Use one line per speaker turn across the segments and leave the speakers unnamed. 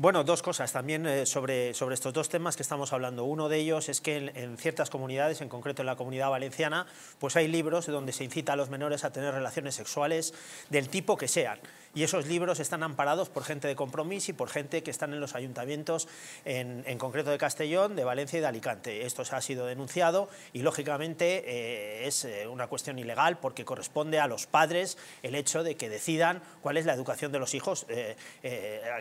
Bueno, dos cosas también eh, sobre, estos dos temas que estamos hablando. Uno de ellos es que en, ciertas comunidades, en concreto en la comunidad valenciana, pues hay libros donde se incita a los menores a tener relaciones sexuales del tipo que sean. Y esos libros están amparados por gente de compromiso y por gente que están en los ayuntamientos, en, concreto de Castellón, de Valencia y de Alicante. Esto se ha sido denunciado y, lógicamente, eh, es eh, una cuestión ilegal porque corresponde a los padres el hecho de que decidan cuál es la educación de los hijos, eh,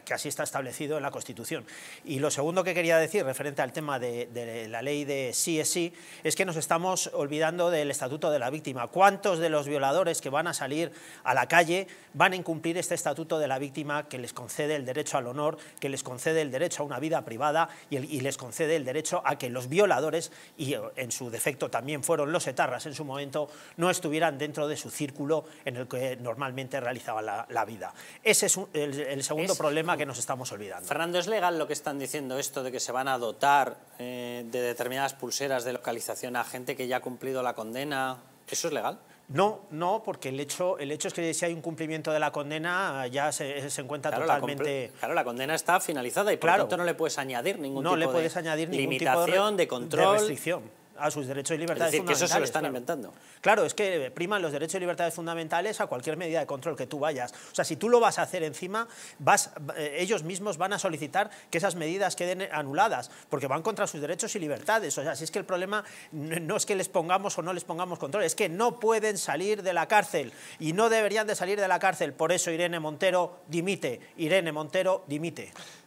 que así está establecido en la Constitución. Y lo segundo que quería decir, referente al tema de, la ley de sí es sí, es que nos estamos olvidando del Estatuto de la Víctima. ¿Cuántos de los violadores que van a salir a la calle van a incumplir este estatuto de la víctima que les concede el derecho al honor, que les concede el derecho a una vida privada y, les concede el derecho a que los violadores, y eh, en su defecto también fueron los etarras en su momento, no estuvieran dentro de su círculo en el que normalmente realizaban la, vida. Ese es el, segundo problema que nos estamos olvidando.
Fernando, ¿es legal lo que están diciendo esto de que se van a dotar eh, de determinadas pulseras de localización a gente que ya ha cumplido la condena? ¿Eso es legal?
No, no, porque el hecho, el hecho es que si hay un cumplimiento de la condena ya se, encuentra totalmente...
claro, la condena está finalizada y por claro, lo tanto no le
puedes añadir ningún tipo de limitación, de, de control... De restricción a sus derechos y libertades decir, Que eso se lo están inventando. Claro, es que eh, priman los derechos y libertades fundamentales a cualquier medida de control que tú vayas. O sea, si tú lo vas a hacer encima, eh, ellos mismos van a solicitar que esas medidas queden eh, anuladas, porque van contra sus derechos y libertades. O sea, si es que el problema no es que les pongamos o no les pongamos control, es que no pueden salir de la cárcel y no deberían de salir de la cárcel. Por eso Irene Montero dimite. Irene Montero dimite.